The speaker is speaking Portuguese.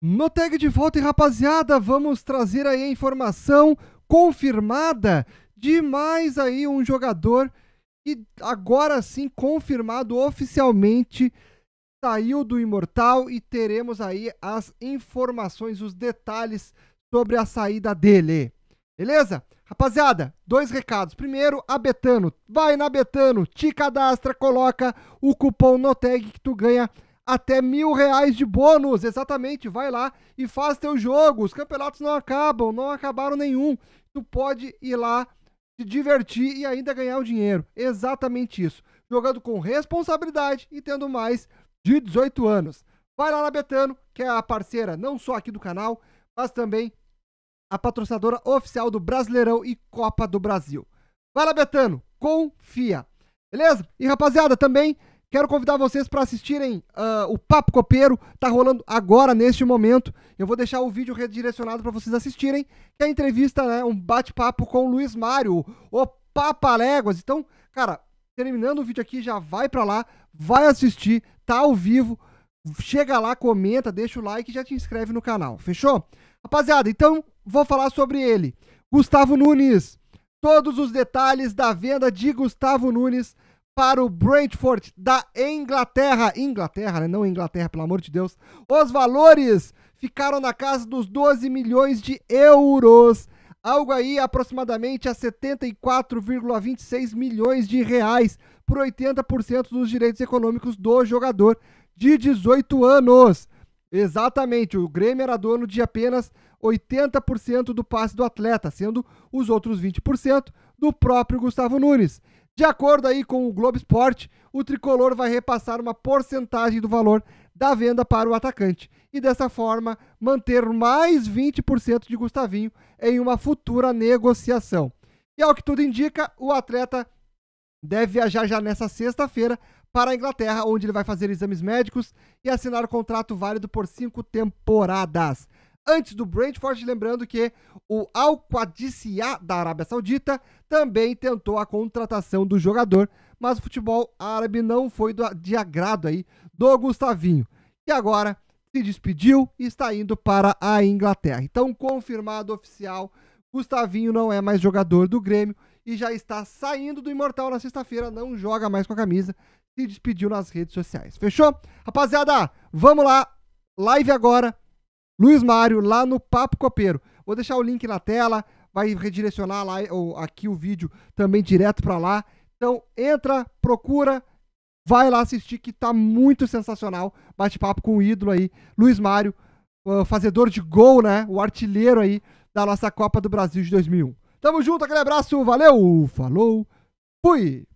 No tag de volta, e rapaziada, vamos trazer aí a informação confirmada de mais aí um jogador que agora sim confirmado oficialmente saiu do Imortal e teremos aí as informações, os detalhes sobre a saída dele. Beleza? Rapaziada, dois recados. Primeiro, a Betano. Vai na Betano, te cadastra, coloca o cupom NOTEG que tu ganha até mil reais de bônus. Exatamente, vai lá e faz teu jogo. Os campeonatos não acabam, não acabaram nenhum. Tu pode ir lá se divertir e ainda ganhar o dinheiro. Exatamente isso. Jogando com responsabilidade e tendo mais de 18 anos. Vai lá na Betano, que é a parceira não só aqui do canal, mas também a patrocinadora oficial do Brasileirão e Copa do Brasil. Vai lá, Betano, confia. Beleza? E rapaziada, também Quero convidar vocês para assistirem uh, o Papo Copeiro, tá rolando agora neste momento. Eu vou deixar o vídeo redirecionado para vocês assistirem, que é a entrevista, né, um bate-papo com o Luiz Mário, o Papa Léguas. Então, cara, terminando o vídeo aqui, já vai para lá, vai assistir, tá ao vivo. Chega lá, comenta, deixa o like e já te inscreve no canal. Fechou? Rapaziada, então vou falar sobre ele. Gustavo Nunes. Todos os detalhes da venda de Gustavo Nunes para o Brentford da Inglaterra. Inglaterra, né? Não Inglaterra, pelo amor de Deus. Os valores ficaram na casa dos 12 milhões de euros. Algo aí aproximadamente a 74,26 milhões de reais por 80% dos direitos econômicos do jogador de 18 anos. Exatamente, o Grêmio era dono de apenas 80% do passe do atleta, sendo os outros 20% do próprio Gustavo Nunes. De acordo aí com o Globo Esporte, o tricolor vai repassar uma porcentagem do valor da venda para o atacante e dessa forma manter mais 20% de Gustavinho em uma futura negociação. E ao que tudo indica, o atleta deve viajar já nessa sexta-feira para a Inglaterra, onde ele vai fazer exames médicos e assinar o um contrato válido por cinco temporadas antes do Brentford, lembrando que o Al Qadissiyah da Arábia Saudita também tentou a contratação do jogador, mas o futebol árabe não foi do, de agrado aí do Gustavinho, que agora se despediu e está indo para a Inglaterra. Então, confirmado oficial, Gustavinho não é mais jogador do Grêmio e já está saindo do Imortal na sexta-feira, não joga mais com a camisa, se despediu nas redes sociais. Fechou? Rapaziada, vamos lá, live agora Luiz Mário, lá no Papo Copeiro. Vou deixar o link na tela, vai redirecionar lá ou aqui o vídeo também direto para lá. Então entra, procura, vai lá assistir que tá muito sensacional. Bate-papo com o ídolo aí, Luiz Mário, uh, fazedor de gol, né? O artilheiro aí da nossa Copa do Brasil de 2001. Tamo junto, aquele abraço, valeu, falou, fui!